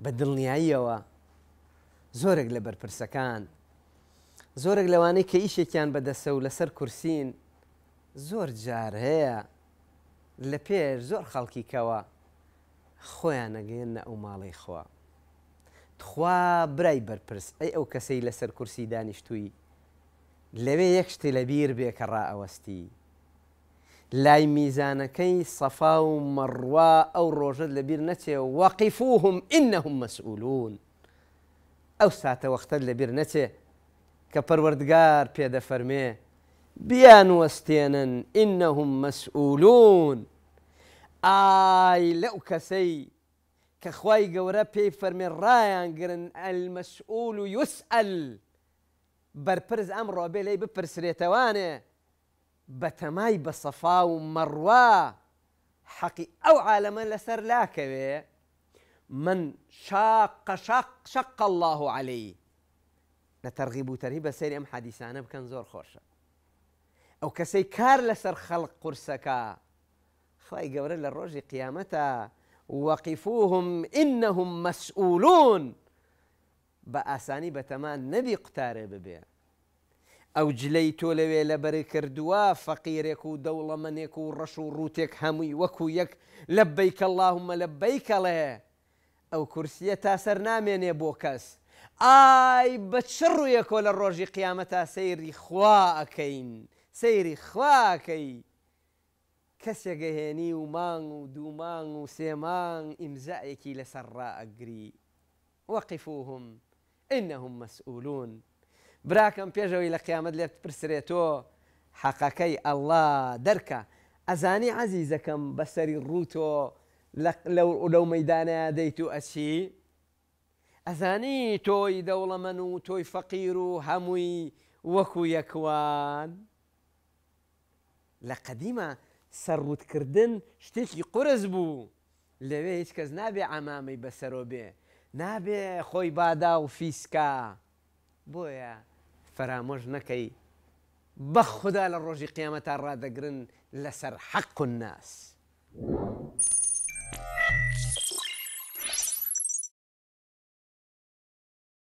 بە دڵنیاییەوە زۆرێک لە بەرپرسەکان زۆرێک لەوانەیە کە ئیشێکیان بەدەسە و لەسەر کورسین زۆر جار هەیە لە پێش زۆر خەڵکیکەوە خۆیان نەگەێنە ئەو ماڵی خوا خوا برای بەرپرس ئەی ئەو کەسەی لەسەر کورسی دانیشتووی لەوێ یەک شتی لەبیر بێ کە ڕائەوەستی لای میزانەکەی سەفا و او ئەو ڕۆژت لەبیر نەچێ وەقیفوهم ئینەهم مەسئولون ئەو ساتە وەختت لەبیر نەچێ کە پەروەردگار پێدەفەرمێ بیان وەستێنن ئینەهم مەسئولون ئای لەو کەسەی کە خی گەورە پێی فەرمێ ڕایان گرن ئەلمەسئول و یوسئل بەرپرز ئەم ڕۆبێ لی بتماي بصفا ومروا حقي او عالم لسر لا لەسەر من شاق شق شق الله عليه لترغيب وترهيب سيري ام حديثانه بكن زور خورشه او كسي كار لسر خلق قرسكا خاي قبر للروج قيامته وقفوهم انهم مسؤولون باساني بتمان نبي قتاره ببيه او جليتو لويلا بري كردوا فقيرك دولة من يكو رشو روتك همي وكو يك لبيك اللهم لبيك له او كرسية تاسر نامين بوكس آي بتشرو يكو للروجي قيامتا سيري خواكين سيري خواكي كس يجهيني ومان ودومان وسيمان امزائكي لسراء اقري وقفوهم انهم مسؤولون براکەم پێشەوەی لە قیامەت لێت پرسرێتۆ حەقەکەی ئەله دەرکە ئەزانی عزیزەکەم بەسەری ڕووتۆ لەو مەدانەیە دەیت و ئەچی ئەزانی تۆی دەوڵەمەن و تۆی فەقیر و هەمووی وەکو یەکوان لە قەدیمە سەرڕوتکردن شتێکی قرس بوو لەوێ هیچ کەس نابێ ئامامەی بەسەرۆ بێ نابێ خۆی بادا و فیسکە. بويا فراموش نكي بخدا للروجي قيامتا رادا قرن لسر حق الناس